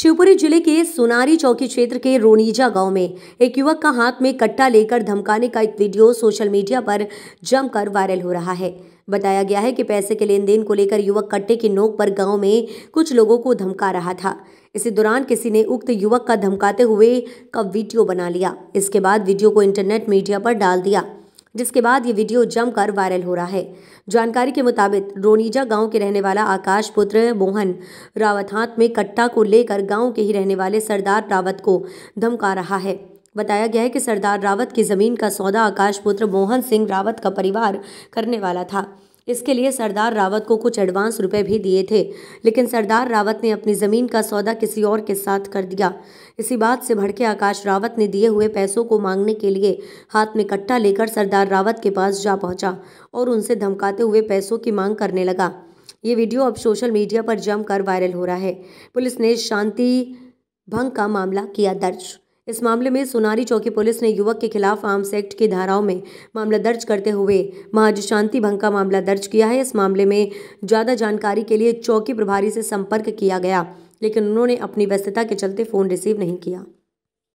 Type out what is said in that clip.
शिवपुरी जिले के सोनारी चौकी क्षेत्र के रोनीजा गांव में एक युवक का हाथ में कट्टा लेकर धमकाने का एक वीडियो सोशल मीडिया पर जमकर वायरल हो रहा है बताया गया है कि पैसे के लेन देन को लेकर युवक कट्टे की नोक पर गांव में कुछ लोगों को धमका रहा था इसी दौरान किसी ने उक्त युवक का धमकाते हुए का वीडियो बना लिया इसके बाद वीडियो को इंटरनेट मीडिया पर डाल दिया जिसके बाद ये वीडियो जमकर वायरल हो रहा है जानकारी के मुताबिक रोनीजा गांव के रहने वाला आकाश पुत्र मोहन रावत हाथ में कट्टा को लेकर गांव के ही रहने वाले सरदार रावत को धमका रहा है बताया गया है कि सरदार रावत की ज़मीन का सौदा आकाश पुत्र मोहन सिंह रावत का परिवार करने वाला था इसके लिए सरदार रावत को कुछ एडवांस रुपए भी दिए थे लेकिन सरदार रावत ने अपनी ज़मीन का सौदा किसी और के साथ कर दिया इसी बात से भड़के आकाश रावत ने दिए हुए पैसों को मांगने के लिए हाथ में कट्टा लेकर सरदार रावत के पास जा पहुंचा और उनसे धमकाते हुए पैसों की मांग करने लगा ये वीडियो अब सोशल मीडिया पर जमकर वायरल हो रहा है पुलिस ने शांति भंग का मामला किया दर्ज इस मामले में सोनारी चौकी पुलिस ने युवक के खिलाफ आर्म्स एक्ट की धाराओं में मामला दर्ज करते हुए महाज शांति भंग का मामला दर्ज किया है इस मामले में ज़्यादा जानकारी के लिए चौकी प्रभारी से संपर्क किया गया लेकिन उन्होंने अपनी व्यस्तता के चलते फ़ोन रिसीव नहीं किया